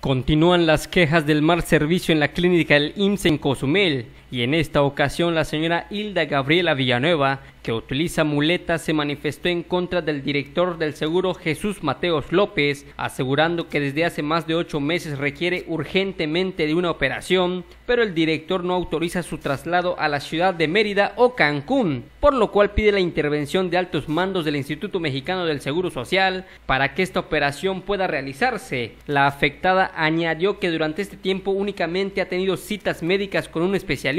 Continúan las quejas del mal servicio en la clínica del IMSS e en Cozumel y en esta ocasión la señora Hilda Gabriela Villanueva, que utiliza muletas, se manifestó en contra del director del seguro Jesús Mateos López, asegurando que desde hace más de ocho meses requiere urgentemente de una operación, pero el director no autoriza su traslado a la ciudad de Mérida o Cancún, por lo cual pide la intervención de altos mandos del Instituto Mexicano del Seguro Social para que esta operación pueda realizarse. La afectada añadió que durante este tiempo únicamente ha tenido citas médicas con un especialista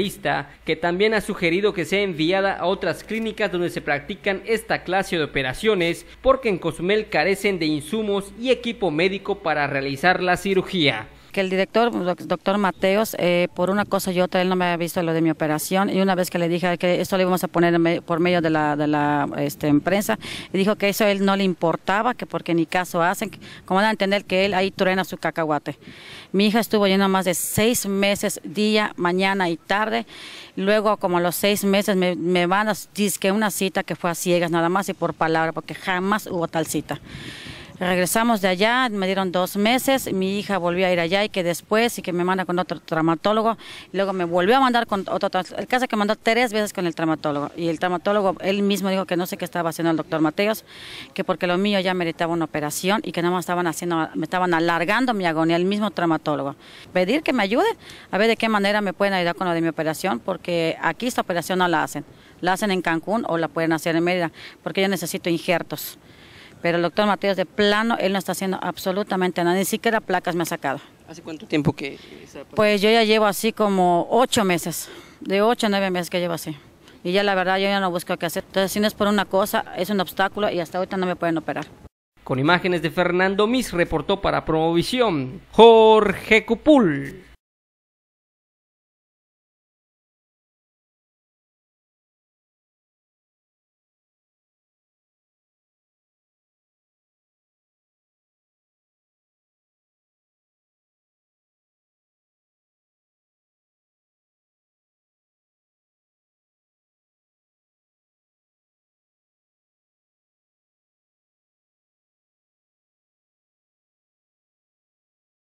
que también ha sugerido que sea enviada a otras clínicas donde se practican esta clase de operaciones porque en Cozumel carecen de insumos y equipo médico para realizar la cirugía que el director, pues, doctor Mateos, eh, por una cosa y otra, él no me había visto lo de mi operación y una vez que le dije que esto lo íbamos a poner por medio de la, de la este, prensa, dijo que eso a él no le importaba, que porque ni caso hacen, como van a entender que él ahí truena su cacahuate. Mi hija estuvo yendo más de seis meses, día, mañana y tarde. Luego, como los seis meses, me, van a que una cita que fue a ciegas nada más y por palabra, porque jamás hubo tal cita. Regresamos de allá, me dieron dos meses, mi hija volvió a ir allá y que después y que me manda con otro traumatólogo, luego me volvió a mandar con otro, el caso que mandó tres veces con el traumatólogo y el traumatólogo él mismo dijo que no sé qué estaba haciendo el doctor Mateos, que porque lo mío ya meritaba una operación y que nada más estaban haciendo, me estaban alargando mi agonía, el mismo traumatólogo. Pedir que me ayude, a ver de qué manera me pueden ayudar con lo de mi operación, porque aquí esta operación no la hacen, la hacen en Cancún o la pueden hacer en Mérida, porque yo necesito injertos. Pero el doctor Mateos, de plano, él no está haciendo absolutamente nada, ni siquiera placas me ha sacado. ¿Hace cuánto tiempo que...? Pues yo ya llevo así como ocho meses, de ocho a nueve meses que llevo así. Y ya la verdad yo ya no busco qué hacer. Entonces si no es por una cosa, es un obstáculo y hasta ahorita no me pueden operar. Con imágenes de Fernando Mis reportó para Promovisión Jorge Cupul.